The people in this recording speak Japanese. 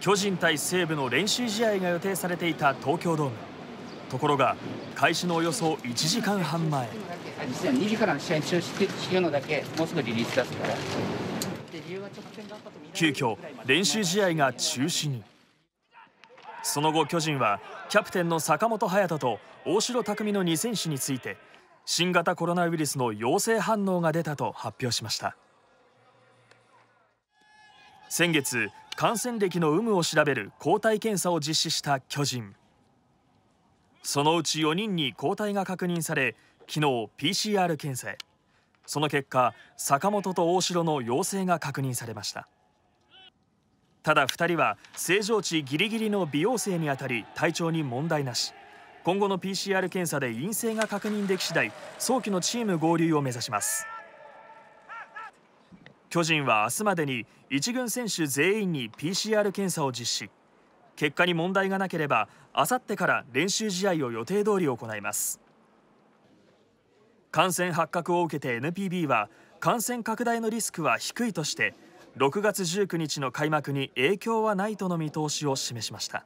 巨人対西武の練習試合が予定されていた東京ドームところが開始のおよそ1時間半前実は2時から試合中止うのだけもうすぐリリースすから急遽練習試合が中止にその後巨人はキャプテンの坂本勇人と大城匠の2選手について新型コロナウイルスの陽性反応が出たと発表しました先月感染歴の有無を調べる抗体検査を実施した巨人そのうち4人に抗体が確認され昨日 PCR 検査へその結果坂本と大城の陽性が確認されましたただ2人は正常値ギリギリの美容性にあたり体調に問題なし今後の PCR 検査で陰性が確認でき次第早期のチーム合流を目指します巨人は明日までに1軍選手全員に PCR 検査を実施結果に問題がなければあさってから練習試合を予定通り行います感染発覚を受けて NPB は感染拡大のリスクは低いとして6月19日の開幕に影響はないとの見通しを示しました。